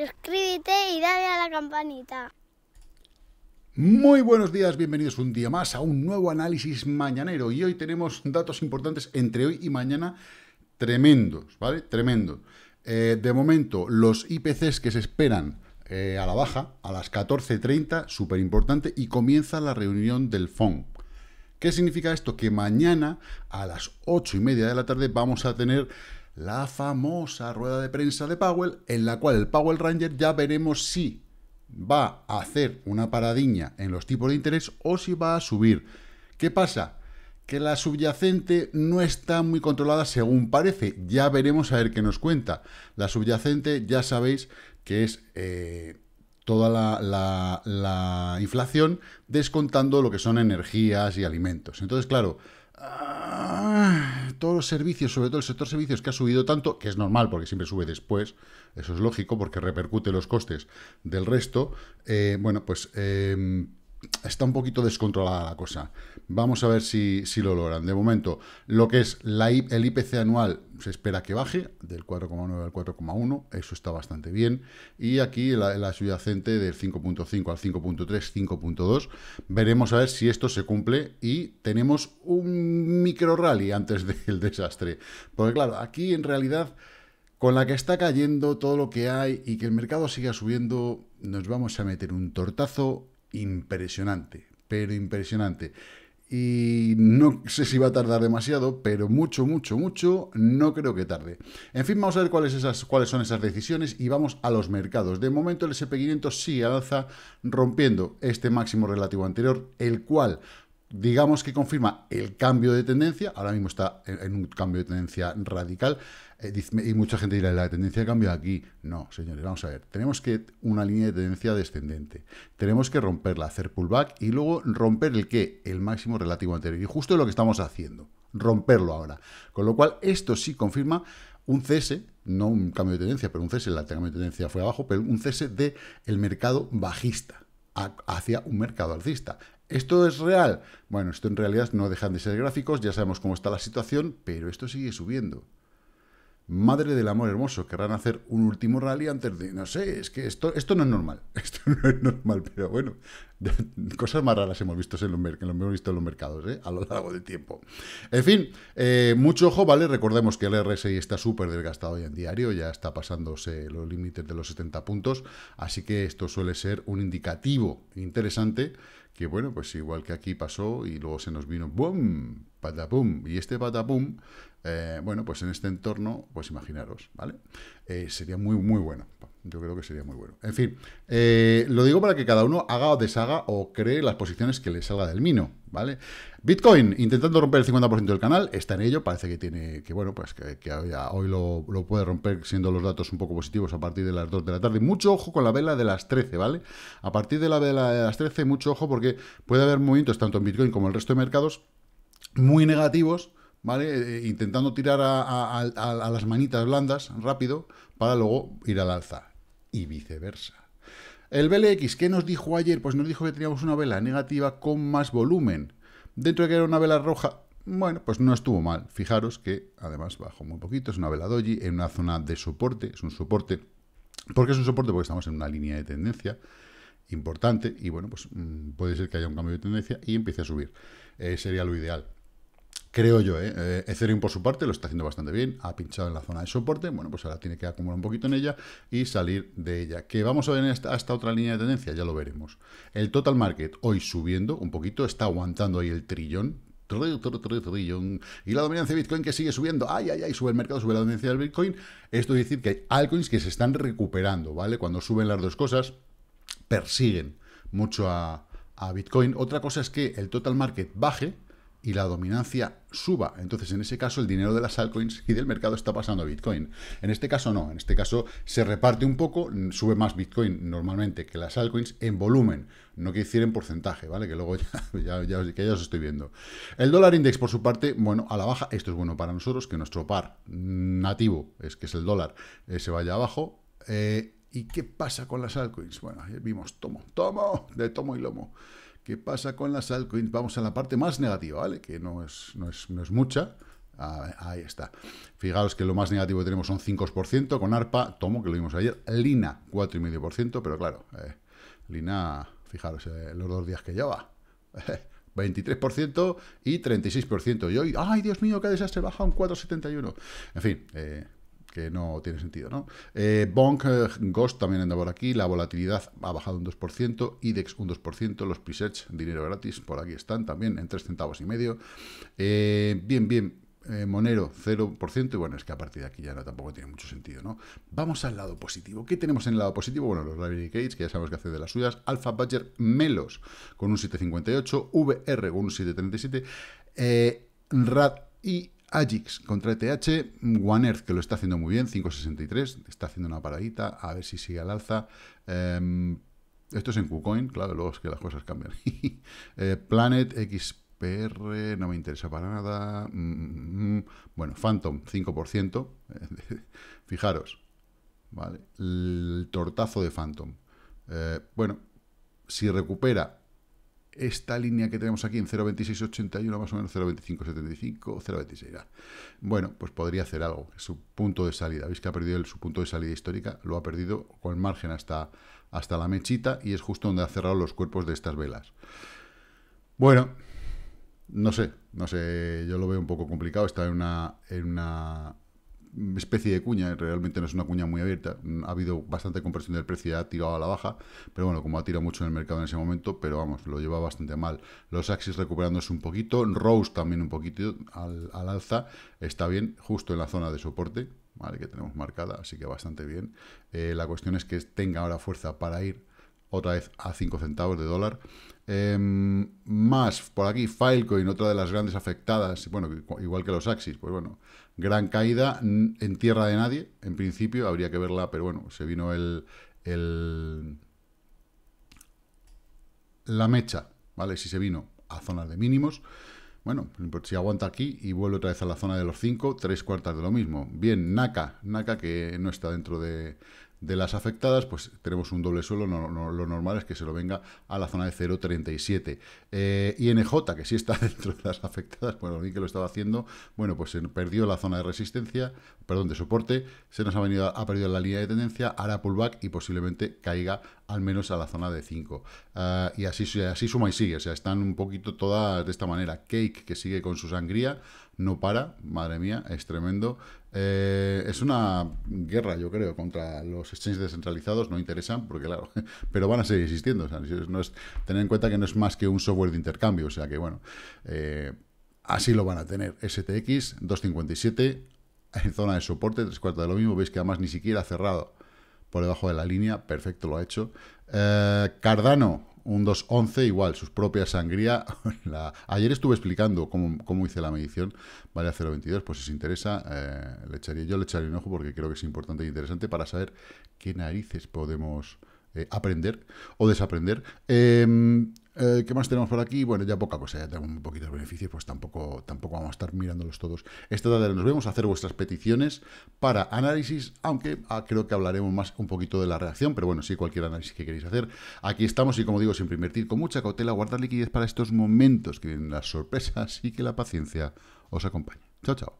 suscríbete y dale a la campanita. Muy buenos días, bienvenidos un día más a un nuevo análisis mañanero y hoy tenemos datos importantes entre hoy y mañana tremendos, ¿vale? Tremendos. Eh, de momento, los IPCs que se esperan eh, a la baja, a las 14.30, súper importante, y comienza la reunión del Fondo. ¿Qué significa esto? Que mañana a las 8 y media de la tarde vamos a tener la famosa rueda de prensa de Powell, en la cual el Powell Ranger ya veremos si va a hacer una paradiña en los tipos de interés o si va a subir. ¿Qué pasa? Que la subyacente no está muy controlada según parece. Ya veremos a ver qué nos cuenta. La subyacente ya sabéis que es eh, toda la, inflación descontando lo que son energías y alimentos. Entonces, claro... ¡ah! los servicios, sobre todo el sector servicios que ha subido tanto, que es normal porque siempre sube después, eso es lógico porque repercute los costes del resto, eh, bueno, pues... Eh, está un poquito descontrolada la cosa. Vamos a ver si, lo logran. De momento, lo que es el IPC anual se espera que baje del 4,9 al 4,1, eso está bastante bien. Y aquí la, la subyacente del 5.5 al 5.3, 5.2. Veremos a ver si esto se cumple y tenemos un micro rally antes del desastre. Porque claro, aquí en realidad con la que está cayendo todo lo que hay y que el mercado siga subiendo, nos vamos a meter un tortazo impresionante, pero impresionante. Y no sé si va a tardar demasiado, pero mucho, mucho, mucho, no creo que tarde. En fin, vamos a ver cuáles, son esas decisiones y vamos a los mercados. De momento el SP500 sigue alza rompiendo este máximo relativo anterior, el cual digamos que confirma el cambio de tendencia, ahora mismo está en, un cambio de tendencia radical, eh, y mucha gente dirá, la tendencia de cambio aquí, no, señores, vamos a ver, tenemos que una línea de tendencia descendente, tenemos que romperla, hacer pullback y luego romper el qué, el máximo relativo anterior, y justo es lo que estamos haciendo, romperlo ahora, con lo cual esto sí confirma un cese, no un cambio de tendencia, pero un cese, la cambio tendencia fue abajo, pero un cese del el mercado bajista, hacia un mercado alcista. ¿Esto es real? Bueno, esto en realidad no dejan de ser gráficos, ya sabemos cómo está la situación, pero esto sigue subiendo. Madre del amor hermoso, querrán hacer un último rally antes de... No sé, es que esto, esto no es normal. Esto no es normal, pero bueno. Cosas más raras hemos visto en los, mercados ¿eh? a lo largo del tiempo. En fin, eh, mucho ojo, ¿vale? Recordemos que el RSI está súper desgastado hoy en diario, ya está pasándose los límites de los 70 puntos, así que esto suele ser un indicativo interesante que bueno, pues igual que aquí pasó y luego se nos vino ¡boom! patapum. Y este patapum, eh, bueno, pues en este entorno, pues imaginaros, ¿vale? Eh, sería muy, muy bueno. Yo creo que sería muy bueno. En fin, eh, lo digo para que cada uno haga o deshaga o cree las posiciones que le salga del mino, ¿vale? Bitcoin, intentando romper el 50% del canal, está en ello, parece que tiene, que bueno, pues que, hoy, lo, lo, puede romper siendo los datos un poco positivos a partir de las 2 de la tarde. Mucho ojo con la vela de las 13, ¿vale? A partir de la vela de las 13, mucho ojo porque puede haber movimientos tanto en Bitcoin como en el resto de mercados muy negativos, ¿vale? Eh, eh, intentando tirar a, las manitas blandas rápido para luego ir al alza y viceversa. El BLX, ¿qué nos dijo ayer? Pues nos dijo que teníamos una vela negativa con más volumen. Dentro de que era una vela roja, bueno, pues no estuvo mal. Fijaros que además bajó muy poquito, es una vela doji en una zona de soporte, es un soporte. ¿Por qué es un soporte? Porque estamos en una línea de tendencia importante y bueno, pues mm, puede ser que haya un cambio de tendencia y empiece a subir. Eh, sería lo ideal creo yo, ¿eh? ¿eh? Ethereum por su parte lo está haciendo bastante bien, ha pinchado en la zona de soporte, bueno, pues ahora tiene que acumular un poquito en ella y salir de ella. ¿Qué vamos a ver hasta esta otra línea de tendencia, ya lo veremos. El total market hoy subiendo un poquito, está aguantando ahí el trillón, y la dominancia de Bitcoin que sigue subiendo. Ay, ay, ay, sube el mercado, sube la dominancia del Bitcoin. Esto es decir que hay altcoins que se están recuperando, ¿vale? Cuando suben las dos cosas, persiguen mucho a, a Bitcoin. Otra cosa es que el total market baje, y la dominancia suba. Entonces, en ese caso, el dinero de las altcoins y del mercado está pasando a Bitcoin. En este caso, no. En este caso, se reparte un poco, sube más Bitcoin normalmente que las altcoins en volumen. No que decir en porcentaje, ¿vale? Que luego ya, os estoy viendo. El dólar index, por su parte, bueno, a la baja. Esto es bueno para nosotros, que nuestro par nativo, es que es el dólar, eh, se vaya abajo. Eh, ¿Y qué pasa con las altcoins? Bueno, ahí vimos tomo, tomo, de tomo y lomo. ¿Qué pasa con las altcoins? Vamos a la parte más negativa, ¿vale? Que no es, no es, no es mucha. Ah, ahí está. Fijaos que lo más negativo que tenemos son 5%, con ARPA, Tomo, que lo vimos ayer, Lina, 4,5%, pero claro, eh, Lina, fijaros, eh, los dos días que lleva, 23% y 36%. Y hoy, ¡ay, Dios mío, qué desastre! Baja un 4,71. En fin, eh, que no tiene sentido, ¿no? Eh, Bonk, eh, Ghost también anda por aquí, la volatilidad ha bajado un 2%, IDEX un 2%, los presets, dinero gratis, por aquí están también, en 3 centavos y medio. Eh, bien, bien, eh, Monero 0%, y bueno, es que a partir de aquí ya no tampoco tiene mucho sentido, ¿no? Vamos al lado positivo. ¿Qué tenemos en el lado positivo? Bueno, los Library Gates, que ya sabemos que hace de las suyas, Alpha Badger Melos con un 7,58, VR con un 7,37, RAD y Agix contra ETH, One Earth, que lo está haciendo muy bien, 5.63, está haciendo una paradita, a ver si sigue al alza. Em, esto es en KuCoin, claro, luego es que las cosas cambian. Eh, Planet XPR, no me interesa para nada. Mm, mm, mm, bueno, Phantom, 5%. Fijaros, ¿vale? El tortazo de Phantom. Eh, bueno, si recupera esta línea que tenemos aquí en 0.2681, más o menos 0.2575, 0.26. Bueno, pues podría hacer algo, su punto de salida. Veis que ha perdido el, su punto de salida histórica, lo ha perdido con margen hasta, hasta la mechita y es justo donde ha cerrado los cuerpos de estas velas. Bueno, no sé, no sé, yo lo veo un poco complicado, está en una, en una especie de cuña, realmente no es una cuña muy abierta, mm, ha habido bastante compresión del precio, y ha tirado a la baja, pero bueno, como ha tirado mucho en el mercado en ese momento, pero vamos, lo lleva bastante mal. Los Axis recuperándose un poquito, Rose también un poquito al, alza, está bien, justo en la zona de soporte, ¿vale? que tenemos marcada, así que bastante bien. Eh, la cuestión es que tenga ahora fuerza para ir otra vez a 5 centavos de dólar. Em, más, por aquí Filecoin, otra de las grandes afectadas, bueno, igual que los Axis, pues bueno, gran caída en tierra de nadie, en principio, habría que verla, pero bueno, se vino el, el la mecha, ¿vale? Si se vino a zonas de mínimos, bueno, pues si aguanta aquí y vuelve otra vez a la zona de los 5, tres cuartas de lo mismo. Bien, NACA, NACA que no está dentro de, de las afectadas, pues tenemos un doble suelo, lo normal es que se lo venga a la zona de 0,37. y eh, nj que sí está dentro de las afectadas, lo vi que lo estaba haciendo, bueno, pues se perdió la zona de resistencia, perdón, de soporte, se nos ha, venido, ha perdido la línea de tendencia, hará pullback y posiblemente caiga al menos a la zona de 5. Ah, y así, así suma y sigue, o sea, están un poquito todas de esta manera. Cake, que sigue con su sangría, no para, madre mía, es tremendo. Eh, es una guerra, yo creo, contra los exchanges descentralizados, no interesan, porque claro, pero van a seguir existiendo. O sea, no es, tener en cuenta que no es más que un software de intercambio, o sea que bueno, eh, así lo van a tener. STX 257, en zona de soporte, tres cuartos de lo mismo, veis que además ni siquiera ha cerrado por debajo de la línea, perfecto lo ha hecho. Eh, Cardano, un 2.11, igual, sus propias sangría. Ayer estuve explicando cómo, cómo, hice la medición, vale a 0.22, pues si se interesa, eh, le echaría, yo le echaré un ojo porque creo que es importante e interesante para saber qué narices podemos eh, aprender o desaprender. Em, eh, ¿Qué más tenemos por aquí? Bueno, ya poca cosa, ya tenemos poquito de beneficios, pues tampoco, tampoco vamos a estar mirándolos todos. Esta tarde nos vemos a hacer vuestras peticiones para análisis, aunque ah, creo que hablaremos más un poquito de la reacción, pero bueno, sí, cualquier análisis que queréis hacer. Aquí estamos y como digo, siempre invertir con mucha cautela, guardar liquidez para estos momentos que vienen las sorpresas y que la paciencia os acompañe. Chao, chao.